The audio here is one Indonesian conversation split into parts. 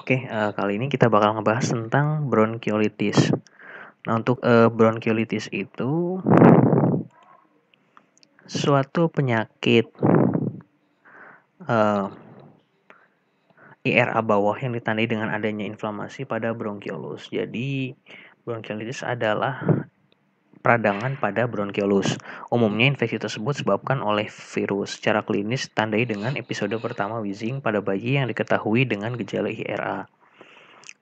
Oke, uh, kali ini kita bakal ngebahas tentang bronchiolitis. Nah, untuk uh, bronchiolitis itu suatu penyakit uh, eh, IRA bawah yang ditandai dengan adanya inflamasi pada bronchiolus. Jadi, bronchiolitis adalah peradangan pada bronkiolus. Umumnya infeksi tersebut disebabkan oleh virus. Secara klinis tandai dengan episode pertama wheezing pada bayi yang diketahui dengan gejala IRA.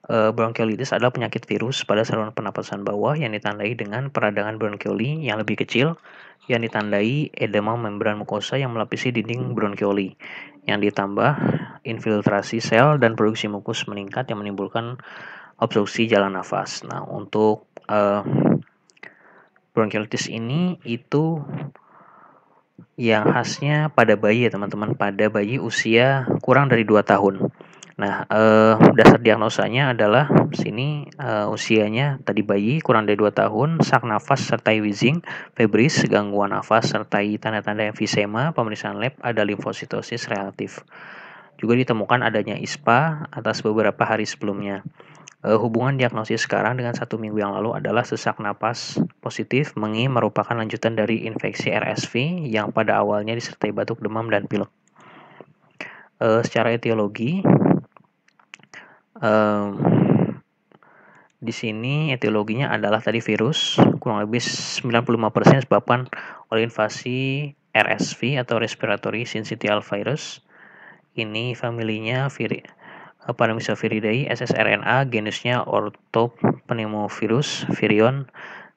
E, bronkiolitis adalah penyakit virus pada saluran pernapasan bawah yang ditandai dengan peradangan bronkioli yang lebih kecil yang ditandai edema membran mukosa yang melapisi dinding bronkioli yang ditambah infiltrasi sel dan produksi mukus meningkat yang menimbulkan obstruksi jalan nafas. Nah, untuk uh, bronchitis ini itu yang khasnya pada bayi ya teman-teman pada bayi usia kurang dari 2 tahun. Nah, eh, dasar diagnosanya adalah sini eh, usianya tadi bayi kurang dari 2 tahun, sak nafas sertai wheezing, febris, gangguan nafas sertai tanda-tanda emfisema, pemeriksaan lab ada limfositosis relatif. Juga ditemukan adanya ISPA atas beberapa hari sebelumnya. Eh, hubungan diagnosis sekarang dengan satu minggu yang lalu adalah sesak napas positif mengi merupakan lanjutan dari infeksi RSV yang pada awalnya disertai batuk demam dan pilek. E, secara etiologi, e, di sini etiologinya adalah tadi virus kurang lebih 95% disebabkan oleh invasi RSV atau respiratory syncytial virus. Ini familinya vir Paramyxoviridae, SSRNA, genusnya Orthopneumovirus, virion,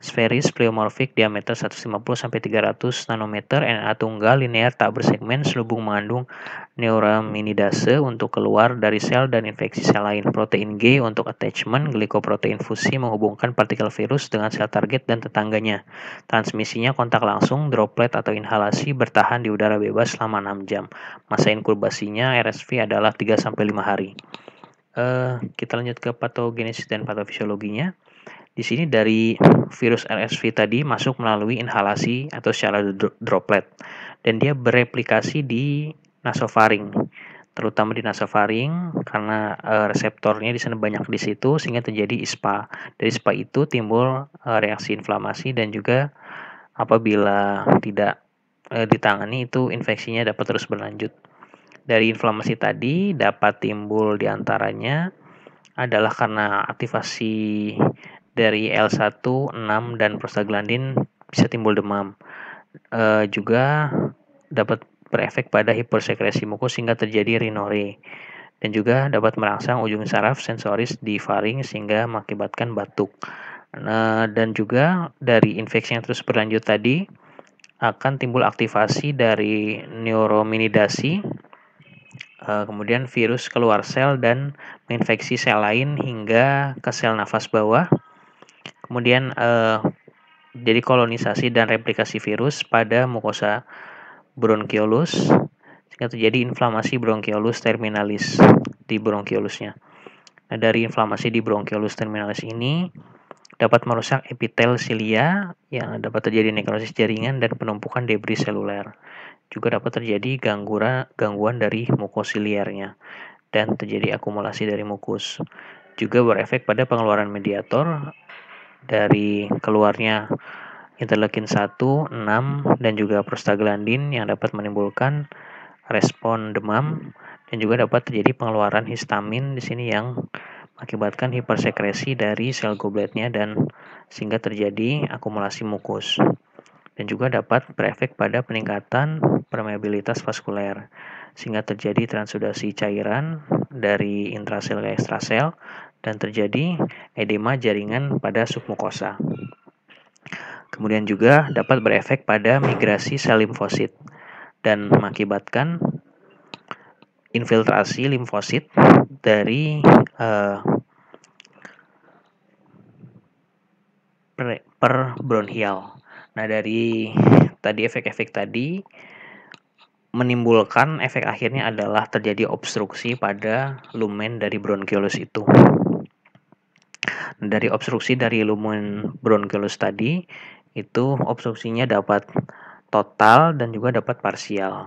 sferis pleomorfik diameter 150-300 sampai nanometer NA tunggal linear tak bersegmen selubung mengandung neuraminidase untuk keluar dari sel dan infeksi sel lain. Protein G untuk attachment, glikoprotein fusi menghubungkan partikel virus dengan sel target dan tetangganya. Transmisinya kontak langsung, droplet atau inhalasi bertahan di udara bebas selama 6 jam. Masa inkubasinya RSV adalah 3-5 sampai hari. Uh, kita lanjut ke patogenesis dan patofisiologinya. Di sini dari virus RSV tadi masuk melalui inhalasi atau secara droplet dan dia bereplikasi di nasofaring terutama di nasofaring karena e, reseptornya di sana banyak di situ sehingga terjadi ispa. Dari ispa itu timbul e, reaksi inflamasi dan juga apabila tidak e, ditangani itu infeksinya dapat terus berlanjut. Dari inflamasi tadi dapat timbul diantaranya adalah karena aktivasi dari L1, 6 dan prostaglandin bisa timbul demam. E, juga dapat berefek pada hipersekresi mukus sehingga terjadi rinore dan juga dapat merangsang ujung saraf sensoris di faring sehingga mengakibatkan batuk. Nah, dan juga dari infeksi yang terus berlanjut tadi akan timbul aktivasi dari neurominidasi, e, kemudian virus keluar sel dan menginfeksi sel lain hingga ke sel nafas bawah, Kemudian uh, jadi kolonisasi dan replikasi virus pada mukosa bronchiolus sehingga terjadi inflamasi bronchiolus terminalis di bronchiolusnya. Nah, dari inflamasi di bronchiolus terminalis ini dapat merusak epitel silia yang dapat terjadi nekrosis jaringan dan penumpukan debris seluler. Juga dapat terjadi gangguan gangguan dari mukosiliernya dan terjadi akumulasi dari mukus. Juga berefek pada pengeluaran mediator dari keluarnya interleukin 1, 6 dan juga prostaglandin yang dapat menimbulkan respon demam dan juga dapat terjadi pengeluaran histamin di sini yang mengakibatkan hipersekresi dari sel gobletnya dan sehingga terjadi akumulasi mukus dan juga dapat berefek pada peningkatan permeabilitas vaskuler sehingga terjadi transudasi cairan dari intrasel ke ekstrasel dan terjadi edema jaringan pada submukosa. Kemudian juga dapat berefek pada migrasi sel limfosit dan mengakibatkan infiltrasi limfosit dari uh, eh, per, Nah, dari tadi efek-efek tadi menimbulkan efek akhirnya adalah terjadi obstruksi pada lumen dari bronkiolus itu dari obstruksi dari lumen bronchiolus tadi itu obstruksinya dapat total dan juga dapat parsial.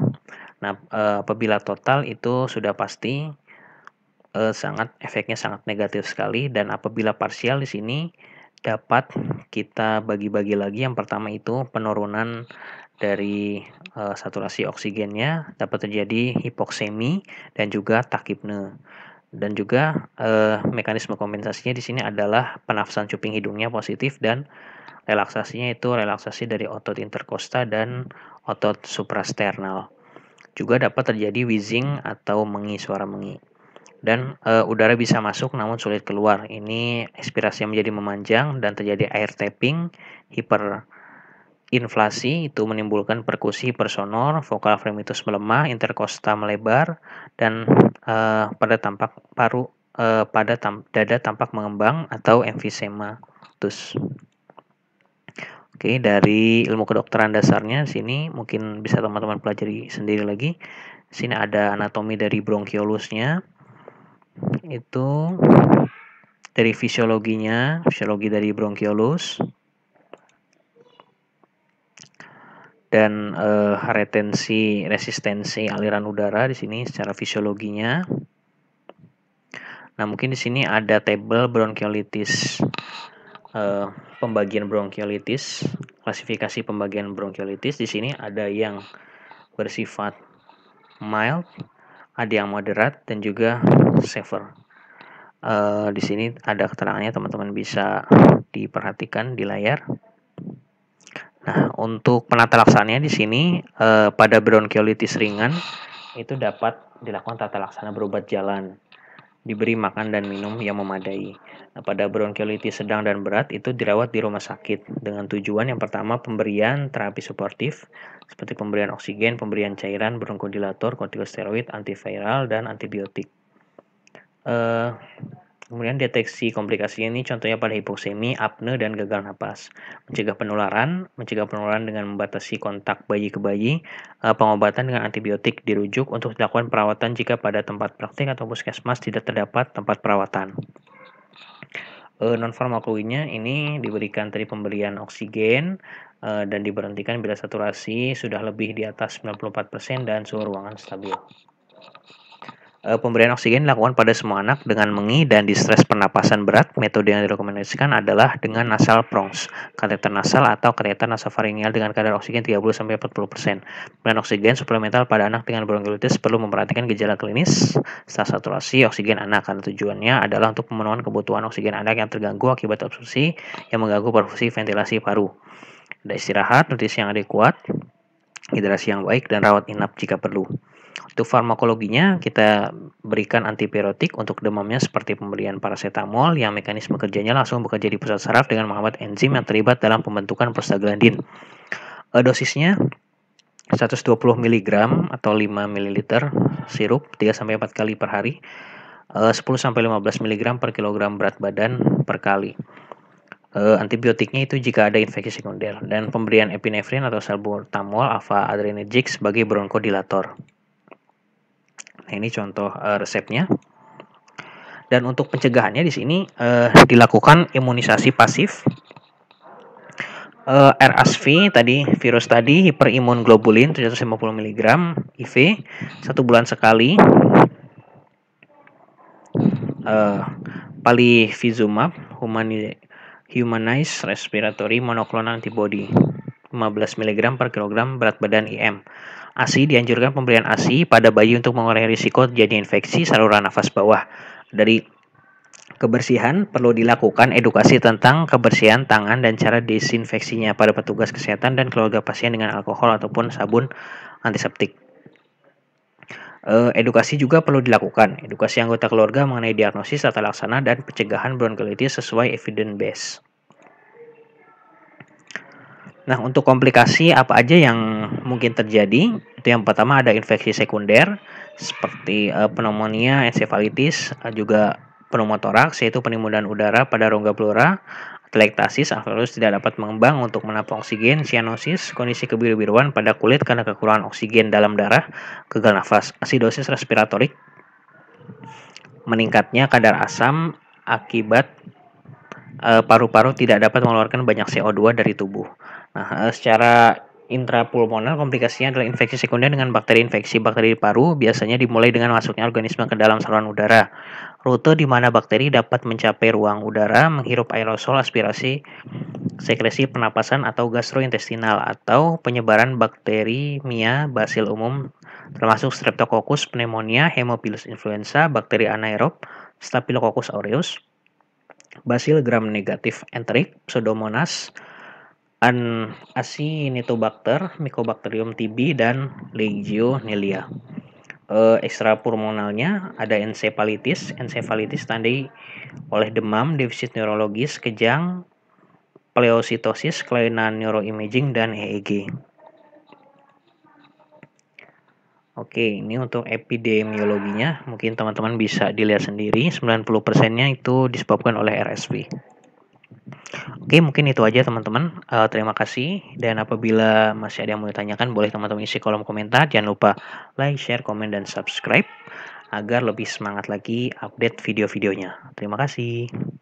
Nah, eh, apabila total itu sudah pasti eh, sangat efeknya sangat negatif sekali dan apabila parsial di sini dapat kita bagi-bagi lagi yang pertama itu penurunan dari uh, saturasi oksigennya dapat terjadi hipoksemi dan juga takipne dan juga eh, mekanisme kompensasinya di sini adalah penafsan cuping hidungnya positif dan relaksasinya itu relaksasi dari otot interkosta dan otot suprasternal. Juga dapat terjadi wheezing atau mengi suara mengi. Dan e, udara bisa masuk namun sulit keluar. Ini ekspirasi menjadi memanjang dan terjadi air tapping, hiperinflasi itu menimbulkan perkusi personor, vokal fremitus melemah, interkosta melebar dan uh, pada tampak paru uh, pada tam dada tampak mengembang atau emfisema tus. Oke, dari ilmu kedokteran dasarnya sini mungkin bisa teman-teman pelajari sendiri lagi. Sini ada anatomi dari bronkiolusnya. Itu dari fisiologinya, fisiologi dari bronkiolus. dan uh, retensi resistensi aliran udara di sini secara fisiologinya. Nah, mungkin di sini ada tabel bronchiolitis, uh, pembagian bronchiolitis, klasifikasi pembagian bronchiolitis. di sini ada yang bersifat mild, ada yang moderat dan juga severe. Uh, di sini ada keterangannya teman-teman bisa diperhatikan di layar. Nah, untuk penata laksananya di sini eh, pada bronkiolitis ringan itu dapat dilakukan tata laksana berobat jalan diberi makan dan minum yang memadai. Nah, pada bronkiolitis sedang dan berat itu dirawat di rumah sakit dengan tujuan yang pertama pemberian terapi suportif seperti pemberian oksigen, pemberian cairan bronkodilator, kortikosteroid, antiviral dan antibiotik. Eh, Kemudian deteksi komplikasi ini contohnya pada hipoksemi, apne, dan gagal napas. Mencegah penularan, mencegah penularan dengan membatasi kontak bayi ke bayi, eh, pengobatan dengan antibiotik dirujuk untuk dilakukan perawatan jika pada tempat praktik atau puskesmas tidak terdapat tempat perawatan. Eh, non farmakologinya ini diberikan dari pemberian oksigen eh, dan diberhentikan bila saturasi sudah lebih di atas 94% dan suhu ruangan stabil. Eh, pemberian oksigen dilakukan pada semua anak dengan mengi dan distres pernapasan berat. Metode yang direkomendasikan adalah dengan nasal prongs, kateter nasal atau kateter nasofaringial dengan kadar oksigen 30-40%. Pemberian oksigen suplemental pada anak dengan bronkiolitis perlu memperhatikan gejala klinis, stas saturasi oksigen anak karena tujuannya adalah untuk pemenuhan kebutuhan oksigen anak yang terganggu akibat obstruksi yang mengganggu perfusi ventilasi paru. Ada istirahat, nutrisi yang adekuat, hidrasi yang baik, dan rawat inap jika perlu. Itu farmakologinya kita berikan antibiotik untuk demamnya seperti pemberian paracetamol yang mekanisme kerjanya langsung bekerja di pusat saraf dengan menghambat enzim yang terlibat dalam pembentukan prostaglandin. E, dosisnya 120 mg atau 5 ml sirup 3 sampai 4 kali per hari. E, eh, 10 sampai 15 mg per kilogram berat badan per kali E, antibiotiknya itu jika ada infeksi sekunder dan pemberian epinefrin atau salbutamol alfa adrenergic sebagai bronkodilator. Nah, ini contoh uh, resepnya. Dan untuk pencegahannya di sini uh, dilakukan imunisasi pasif. Uh, eh, RSV tadi virus tadi hiperimun globulin 750 mg IV satu bulan sekali. Uh, palivizumab humanized respiratory monoclonal antibody 15 mg per kilogram berat badan IM ASI dianjurkan pemberian ASI pada bayi untuk mengurangi risiko terjadi infeksi saluran nafas bawah. Dari kebersihan perlu dilakukan edukasi tentang kebersihan tangan dan cara disinfeksinya pada petugas kesehatan dan keluarga pasien dengan alkohol ataupun sabun antiseptik. E, edukasi juga perlu dilakukan. Edukasi anggota keluarga mengenai diagnosis tata laksana dan pencegahan bronkolitis sesuai evidence base. Nah, untuk komplikasi apa aja yang mungkin terjadi? Itu yang pertama ada infeksi sekunder seperti uh, pneumonia, encephalitis, uh, juga pneumotoraks yaitu penimbunan udara pada rongga plura, telektasis, alveolus tidak dapat mengembang untuk menampung oksigen, cyanosis, kondisi kebiru-biruan pada kulit karena kekurangan oksigen dalam darah, gagal nafas, asidosis respiratorik, meningkatnya kadar asam akibat eh, paru-paru uh, tidak dapat mengeluarkan banyak CO2 dari tubuh. Nah, eh, secara intrapulmonal komplikasinya adalah infeksi sekunder dengan bakteri infeksi. Bakteri paru biasanya dimulai dengan masuknya organisme ke dalam saluran udara. Rute di mana bakteri dapat mencapai ruang udara, menghirup aerosol, aspirasi, sekresi pernapasan atau gastrointestinal atau penyebaran bakteri mia basil umum termasuk streptococcus pneumonia, hemophilus influenza, bakteri anaerob, staphylococcus aureus, basil gram negatif enteric, pseudomonas, An asinitobacter, Mycobacterium tibi dan legionella. Nelia. Eh, ekstra ekstrapulmonalnya ada encephalitis. Encephalitis tandai oleh demam, defisit neurologis, kejang, pleositosis, kelainan neuroimaging dan EEG. Oke, ini untuk epidemiologinya mungkin teman-teman bisa dilihat sendiri 90%-nya itu disebabkan oleh RSV. Oke, mungkin itu aja teman-teman. Uh, terima kasih. Dan apabila masih ada yang mau ditanyakan, boleh teman-teman isi kolom komentar. Jangan lupa like, share, komen, dan subscribe agar lebih semangat lagi update video-videonya. Terima kasih.